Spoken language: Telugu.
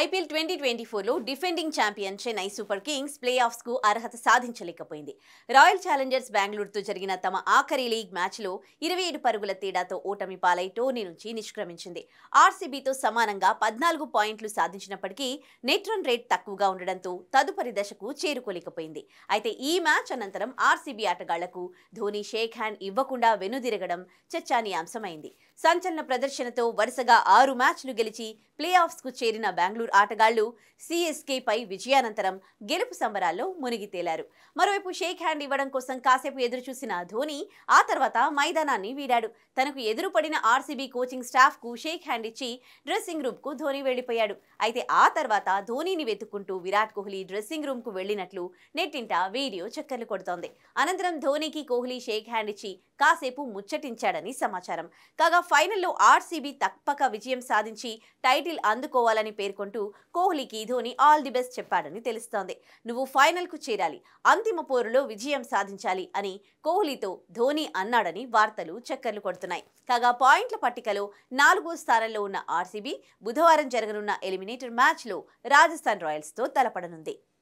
ఐపీఎల్ ట్వంటీ ట్వంటీ ఫోర్లో defending champion Chennai super kings play ఆఫ్స్కు అర్హత సాధించలేకపోయింది రాయల్ ఛాలెంజర్స్ బెంగళూరుతో జరిగిన తమ ఆఖరి లీగ్ మ్యాచ్లో ఇరవై ఏడు పరుగుల తేడాతో ఓటమి పాలై టోర్నీ నుంచి నిష్క్రమించింది ఆర్సీబీతో సమానంగా పద్నాలుగు పాయింట్లు సాధించినప్పటికీ నెట్ రన్ రేట్ తక్కువగా ఉండడంతో తదుపరి దశకు చేరుకోలేకపోయింది అయితే ఈ మ్యాచ్ అనంతరం ఆర్సీబీ ఆటగాళ్లకు ధోని షేక్ హ్యాండ్ ఇవ్వకుండా వెనుదిరగడం చర్చానీయాంశమైంది సంచలన ప్రదర్శనతో వరుసగా ఆరు మ్యాచ్లు గెలిచి ప్లే ఆఫ్స్కు చేరిన బెంగళూరు బెంగళూరు ఆటగాళ్లు పై విజయానంతరం గెలుపు సంబరాల్లో మునిగి తేలారు మరోవైపు షేక్ హ్యాండ్ ఇవ్వడం కోసం కాసేపు ఎదురు చూసిన ధోని ఆ తర్వాత మైదానాన్ని వీడాడు తనకు ఎదురుపడిన ఆర్సీబీ కోచింగ్ స్టాఫ్ కు షేక్ హ్యాండ్ ఇచ్చి డ్రెస్సింగ్ రూమ్ కు ధోని వెళ్లిపోయాడు అయితే ఆ తర్వాత ధోనిని వెతుక్కుంటూ విరాట్ కోహ్లీ డ్రెస్సింగ్ రూమ్ కు వెళ్లినట్లు నెట్టింట వీడియో చక్కర్లు కొడుతోంది అనంతరం ధోనికి కోహ్లీ షేక్ హ్యాండ్ ఇచ్చి కాసేపు ముచ్చటించాడని సమాచారం కాగా ఫైనల్లో ఆర్సీబీ తప్పక విజయం సాధించి టైటిల్ అందుకోవాలని పేర్కొంటూ అంటూ కోహ్లీకి ధోని ఆల్ ది బెస్ట్ చెప్పాడని తెలుస్తోంది నువ్వు ఫైనల్కు చేరాలి అంతిమ పోరులో విజయం సాధించాలి అని కోహ్లీతో ధోని అన్నాడని వార్తలు చక్కర్లు కొడుతున్నాయి కాగా పాయింట్ల పట్టికలో నాలుగో స్థానంలో ఉన్న ఆర్సీబీ బుధవారం జరగనున్న ఎలిమినేటర్ మ్యాచ్లో రాజస్థాన్ రాయల్స్తో తలపడనుంది